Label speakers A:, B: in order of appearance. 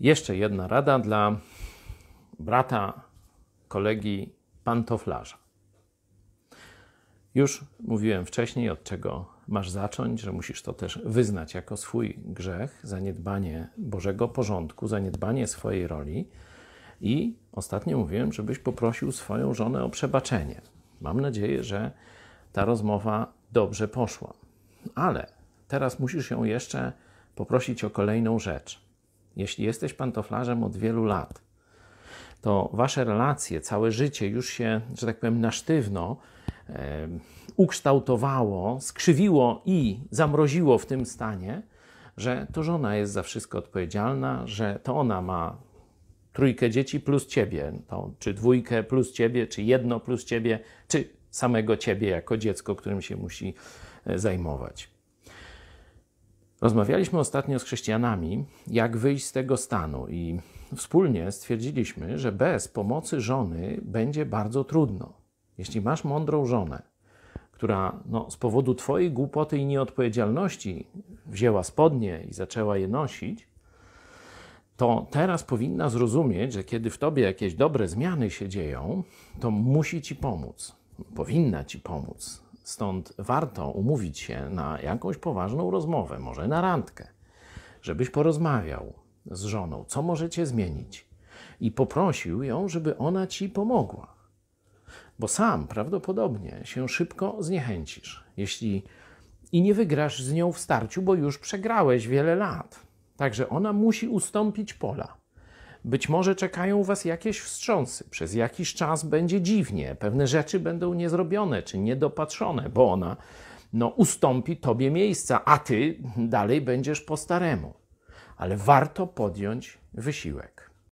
A: Jeszcze jedna rada dla brata, kolegi pantoflarza. Już mówiłem wcześniej, od czego masz zacząć, że musisz to też wyznać jako swój grzech, zaniedbanie Bożego porządku, zaniedbanie swojej roli. I ostatnio mówiłem, żebyś poprosił swoją żonę o przebaczenie. Mam nadzieję, że ta rozmowa dobrze poszła. Ale teraz musisz ją jeszcze poprosić o kolejną rzecz. Jeśli jesteś pantoflarzem od wielu lat, to wasze relacje, całe życie już się, że tak powiem, na sztywno e, ukształtowało, skrzywiło i zamroziło w tym stanie, że to żona jest za wszystko odpowiedzialna, że to ona ma trójkę dzieci plus ciebie, to, czy dwójkę plus ciebie, czy jedno plus ciebie, czy samego ciebie jako dziecko, którym się musi e, zajmować. Rozmawialiśmy ostatnio z chrześcijanami, jak wyjść z tego stanu, i wspólnie stwierdziliśmy, że bez pomocy żony będzie bardzo trudno. Jeśli masz mądrą żonę, która no, z powodu Twojej głupoty i nieodpowiedzialności wzięła spodnie i zaczęła je nosić, to teraz powinna zrozumieć, że kiedy w Tobie jakieś dobre zmiany się dzieją, to musi Ci pomóc. Powinna Ci pomóc Stąd warto umówić się na jakąś poważną rozmowę, może na randkę, żebyś porozmawiał z żoną, co możecie zmienić, i poprosił ją, żeby ona ci pomogła. Bo sam prawdopodobnie się szybko zniechęcisz, jeśli i nie wygrasz z nią w starciu, bo już przegrałeś wiele lat. Także ona musi ustąpić pola. Być może czekają Was jakieś wstrząsy, przez jakiś czas będzie dziwnie, pewne rzeczy będą niezrobione czy niedopatrzone, bo ona no, ustąpi Tobie miejsca, a Ty dalej będziesz po staremu. Ale warto podjąć wysiłek.